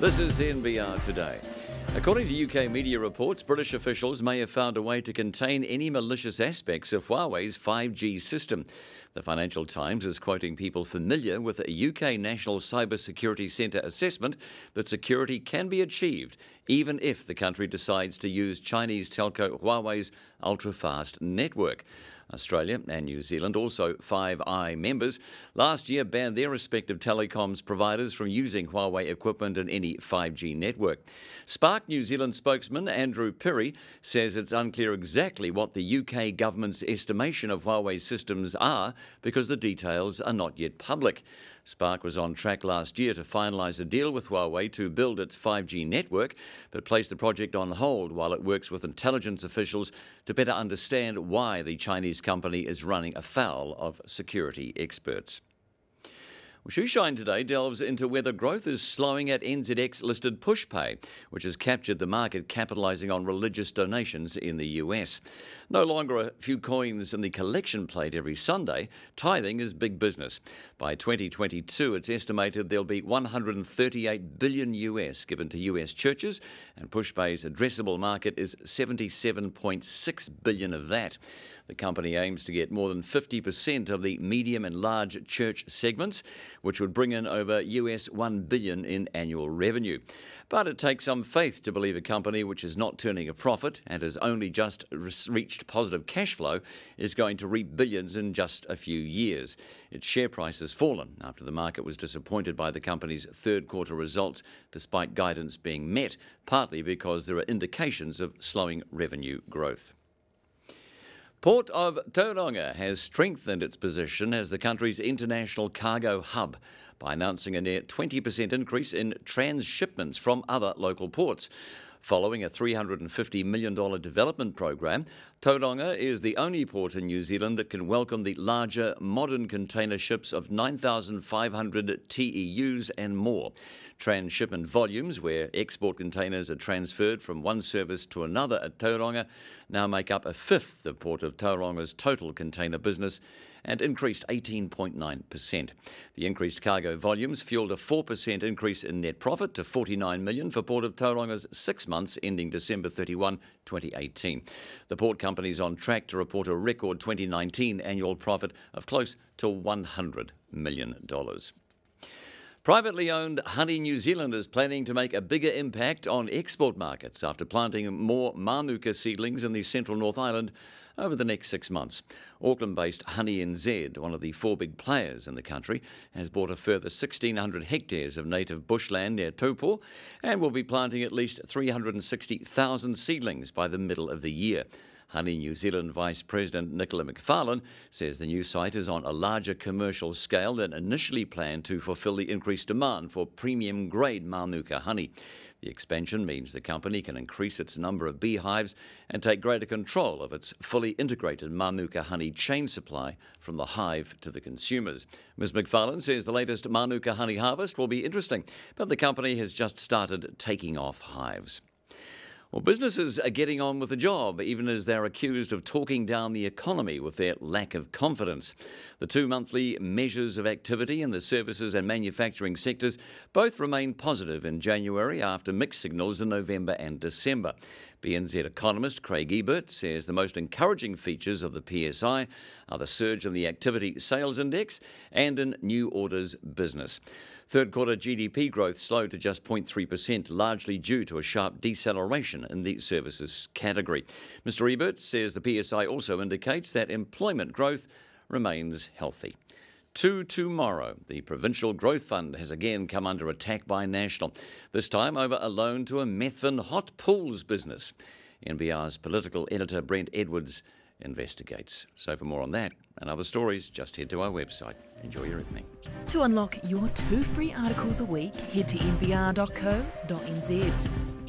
This is NBR Today. According to UK media reports, British officials may have found a way to contain any malicious aspects of Huawei's 5G system. The Financial Times is quoting people familiar with a UK National Cybersecurity Centre assessment that security can be achieved even if the country decides to use Chinese telco Huawei's ultra fast network. Australia and New Zealand, also Five I members, last year banned their respective telecoms providers from using Huawei equipment in any 5G network. Spark New Zealand spokesman Andrew Perry says it's unclear exactly what the UK government's estimation of Huawei's systems are because the details are not yet public. Spark was on track last year to finalise a deal with Huawei to build its 5G network, but placed the project on hold while it works with intelligence officials to better understand why the Chinese company is running afoul of security experts. Well, Shoeshine today delves into whether growth is slowing at NZX listed PushPay, which has captured the market capitalising on religious donations in the US. No longer a few coins in the collection plate every Sunday, tithing is big business. By 2022, it's estimated there'll be 138 billion US given to US churches, and PushPay's addressable market is 77.6 billion of that. The company aims to get more than 50% of the medium and large church segments, which would bring in over US 1 billion in annual revenue. But it takes some faith to believe a company which is not turning a profit and has only just reached positive cash flow is going to reap billions in just a few years. Its share price has fallen after the market was disappointed by the company's third quarter results, despite guidance being met, partly because there are indications of slowing revenue growth. Port of Tauranga has strengthened its position as the country's international cargo hub by announcing a near 20% increase in transshipments from other local ports. Following a $350 million development program, Tauranga is the only port in New Zealand that can welcome the larger modern container ships of 9,500 TEUs and more. Transshipment volumes, where export containers are transferred from one service to another at Tauranga, now make up a fifth of Port of Tauranga's total container business and increased 18.9%. The increased cargo volumes fueled a 4% increase in net profit to 49 million for Port of Tauranga's six months ending December 31, 2018. The port company is on track to report a record 2019 annual profit of close to $100 million. Privately owned Honey New Zealand is planning to make a bigger impact on export markets after planting more manuka seedlings in the central North Island over the next six months. Auckland based Honey NZ, one of the four big players in the country, has bought a further 1,600 hectares of native bushland near Taupo and will be planting at least 360,000 seedlings by the middle of the year. Honey New Zealand Vice President Nicola McFarlane says the new site is on a larger commercial scale than initially planned to fulfill the increased demand for premium grade Manuka honey. The expansion means the company can increase its number of beehives and take greater control of its fully integrated Manuka honey chain supply from the hive to the consumers. Ms. McFarlane says the latest Manuka honey harvest will be interesting, but the company has just started taking off hives. Well, businesses are getting on with the job, even as they're accused of talking down the economy with their lack of confidence. The two monthly measures of activity in the services and manufacturing sectors both remain positive in January after mixed signals in November and December. BNZ economist Craig Ebert says the most encouraging features of the PSI are the surge in the activity sales index and in new orders business. Third quarter GDP growth slowed to just 0.3%, largely due to a sharp deceleration in the services category. Mr. Ebert says the PSI also indicates that employment growth remains healthy. To tomorrow, the Provincial Growth Fund has again come under attack by National, this time over a loan to a Methven hot pools business. NBR's political editor Brent Edwards investigates. So for more on that and other stories, just head to our website. Enjoy your evening. To unlock your two free articles a week, head to mbr.co.nz.